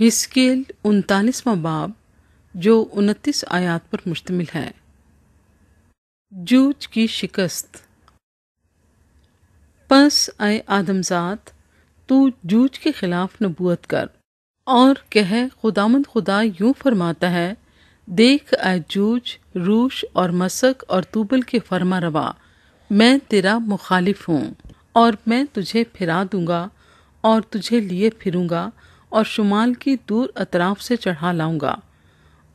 हिस्केल उनतालीसवा बाब जो उनतीस आयात पर मुश्तमिल है जूझ की शिकस्त पस आए आदमजात तू जूझ के खिलाफ नबूत कर और कह खुदामंद खुदा यूं फरमाता है देख आए जूझ रूश और मसक और तूबल के फरमा रवा मैं तेरा मुखालिफ हूँ और मैं तुझे फिरा दूंगा और तुझे लिए फिरूंगा और शुमाल की दूर अतराफ से चढ़ा लाऊंगा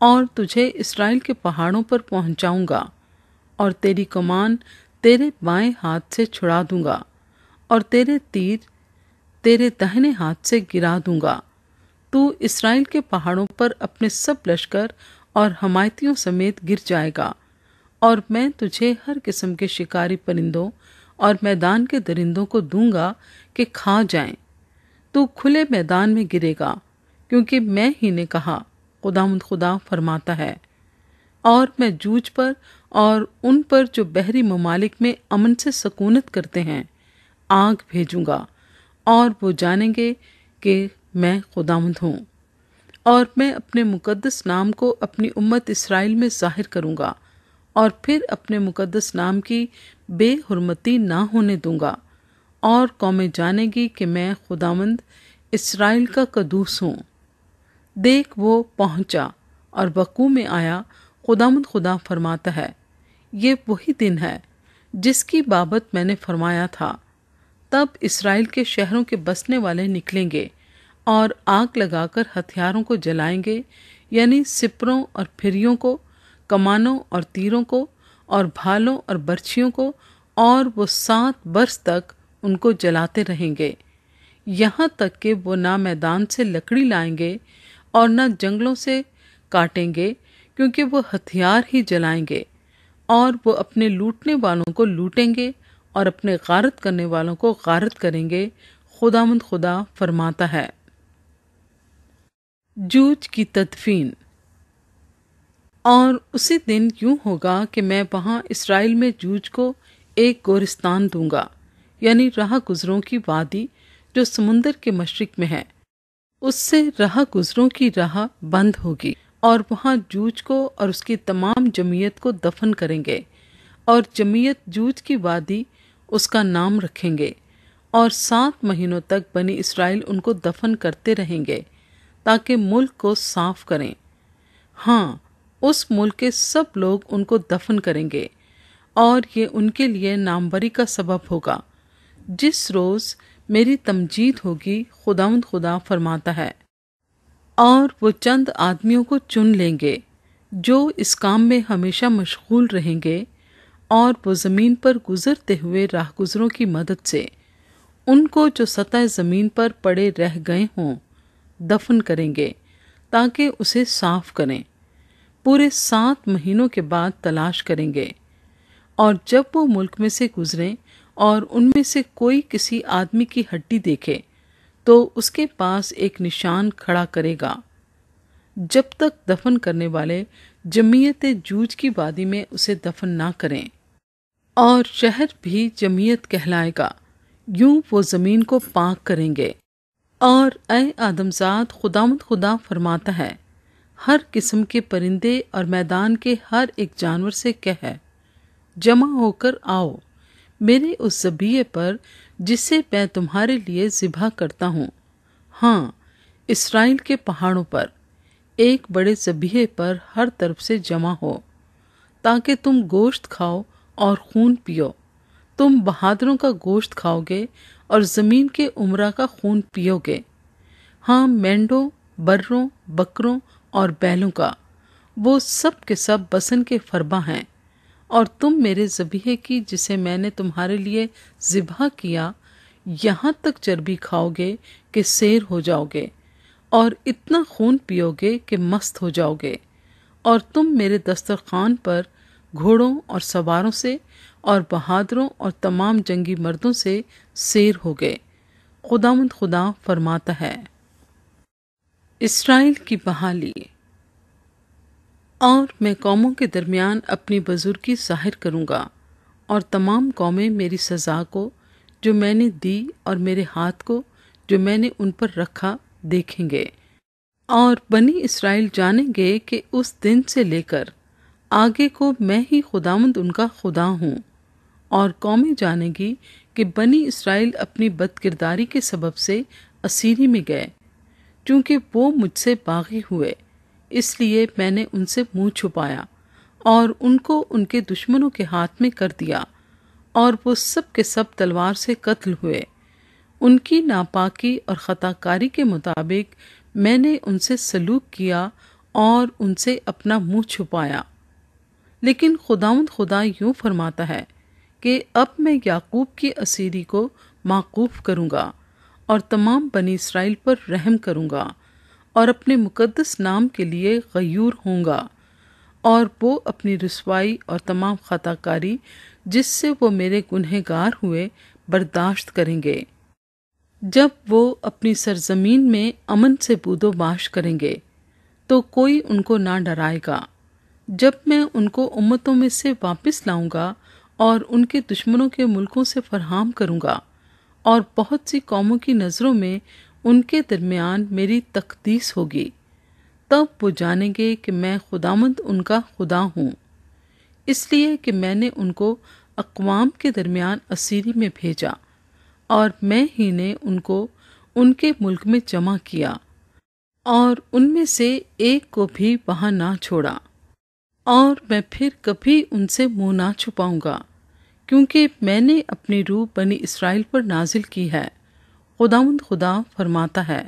और तुझे इसराइल के पहाड़ों पर पहुंचाऊंगा और तेरी कमान तेरे बाएं हाथ से छुड़ा दूंगा और तेरे तीर तेरे दहने हाथ से गिरा दूंगा तू इसराइल के पहाड़ों पर अपने सब लश्कर और हमायतियों समेत गिर जाएगा और मैं तुझे हर किस्म के शिकारी परिंदों और मैदान के दरिंदों को दूंगा कि खा जाएं तो खुले मैदान में गिरेगा क्योंकि मैं ही ने कहा खुदाम खुदा फरमाता है और मैं जूझ पर और उन पर जो बहरी ममालिक में अमन से सकूनत करते हैं आग भेजूंगा और वो जानेंगे कि मैं खुदामंद हूँ और मैं अपने मुकद्दस नाम को अपनी उम्मत इसराइल में जाहिर करूँगा और फिर अपने मुकद्दस नाम की बेहरमती ना होने दूंगा और कौमें जानेगी कि मैं खुदामंद इसराइल का कदूस हूँ देख वो पहुँचा और बकू में आया खुदामंद खुदा फरमाता है ये वही दिन है जिसकी बाबत मैंने फरमाया था तब इसराइल के शहरों के बसने वाले निकलेंगे और आग लगाकर हथियारों को जलाएंगे यानी सिपरों और फिरियों को कमानों और तीरों को और भालों और बर्छियों को और वो सात बरस तक उनको जलाते रहेंगे यहाँ तक कि वो ना मैदान से लकड़ी लाएंगे और ना जंगलों से काटेंगे क्योंकि वो हथियार ही जलाएंगे और वो अपने लूटने वालों को लूटेंगे और अपने गारत करने वालों को गारत करेंगे खुदामंद खुदा फरमाता है जूज की तदफीन और उसी दिन यूं होगा कि मैं वहाँ इसराइल में जूज को एक गोरिस्तान दूंगा यानी राह गुजरों की वादी जो समुन्दर के मशरक में है उससे राह गुजरों की राह बंद होगी और वहाँ जूझ को और उसकी तमाम जमीयत को दफन करेंगे और जमीयत जूझ की वादी उसका नाम रखेंगे और सात महीनों तक बनी इसराइल उनको दफन करते रहेंगे ताकि मुल्क को साफ करें हाँ उस मुल्क के सब लोग उनको दफन करेंगे और ये उनके लिए नामवरी का सबब होगा जिस रोज़ मेरी तमजीद होगी खुदाउंद खुदा फरमाता है और वो चंद आदमियों को चुन लेंगे जो इस काम में हमेशा मशगूल रहेंगे और वो ज़मीन पर गुज़रते हुए राहगुजरों की मदद से उनको जो सतह ज़मीन पर पड़े रह गए हों दफन करेंगे ताकि उसे साफ करें पूरे सात महीनों के बाद तलाश करेंगे और जब वो मुल्क में से गुज़रें और उनमें से कोई किसी आदमी की हड्डी देखे तो उसके पास एक निशान खड़ा करेगा जब तक दफन करने वाले जमीयत जूज की वादी में उसे दफन ना करें और शहर भी जमीयत कहलाएगा यूं वो ज़मीन को पाक करेंगे और ए आदमजात खुदामद खुदा फरमाता है हर किस्म के परिंदे और मैदान के हर एक जानवर से कह जमा होकर आओ मेरे उस जबीये पर जिसे मैं तुम्हारे लिए ज़िबा करता हूँ हाँ इसराइल के पहाड़ों पर एक बड़े जबिए पर हर तरफ से जमा हो ताकि तुम गोश्त खाओ और खून पियो तुम बहादुरों का गोश्त खाओगे और ज़मीन के उमरा का खून पियोगे हाँ मेंढों बर्रों बकरों और बैलों का वो सब के सब बसन के फरबा हैं और तुम मेरे जबीहे की जिसे मैंने तुम्हारे लिए ज़िबा किया यहाँ तक चर्बी खाओगे कि शेर हो जाओगे और इतना खून पियोगे कि मस्त हो जाओगे और तुम मेरे दस्तरखान पर घोड़ों और सवारों से और बहादुरों और तमाम जंगी मर्दों से शेर हो गए मुद खुदा फरमाता है इसराइल की बहाली और मैं कौमों के दरमियान अपनी बुजुर्गी जाहिर करूँगा और तमाम कौमें मेरी सज़ा को जो मैंने दी और मेरे हाथ को जो मैंने उन पर रखा देखेंगे और बनी इसराइल जानेंगे कि उस दिन से लेकर आगे को मैं ही खुदामंद उनका खुदा हूँ और कौमें जानेगी कि बनी इसराइल अपनी बदकिरदारी के सबब से असीरी में गए क्योंकि वो मुझसे बागी हुए इसलिए मैंने उनसे मुंह छुपाया और उनको उनके दुश्मनों के हाथ में कर दिया और वो सब के सब तलवार से कत्ल हुए उनकी नापाकी और ख़ताकारी के मुताबिक मैंने उनसे सलूक किया और उनसे अपना मुंह छुपाया लेकिन खुदाउंद खुदा यूं फरमाता है कि अब मैं याकूब की असीरी को माकूफ करूँगा और तमाम बनी इसराइल पर रहम करूँगा और अपने मुकदस नाम के लिए गयूर होंगे और वो अपनी रसवाई और तमाम खताकारी जिससे वो मेरे गुनहगार हुए बर्दाश्त करेंगे जब वो अपनी सरजमीन में अमन से बूदोबाश करेंगे तो कोई उनको ना डराएगा जब मैं उनको उम्मतों में से वापस लाऊंगा और उनके दुश्मनों के मुल्कों से फरहाम करूंगा और बहुत सी कौमों की नज़रों में उनके दरमियान मेरी तकदीस होगी तब वो जानेंगे कि मैं खुदामंद उनका खुदा हूँ इसलिए कि मैंने उनको अकवाम के दरमियान असीरी में भेजा और मैं ही ने उनको उनके मुल्क में जमा किया और उनमें से एक को भी वहाँ ना छोड़ा और मैं फिर कभी उनसे मुंह ना छुपाऊंगा क्योंकि मैंने अपनी रूह बनी इसराइल पर नाजिल की है खुदावंद खुदा फरमाता है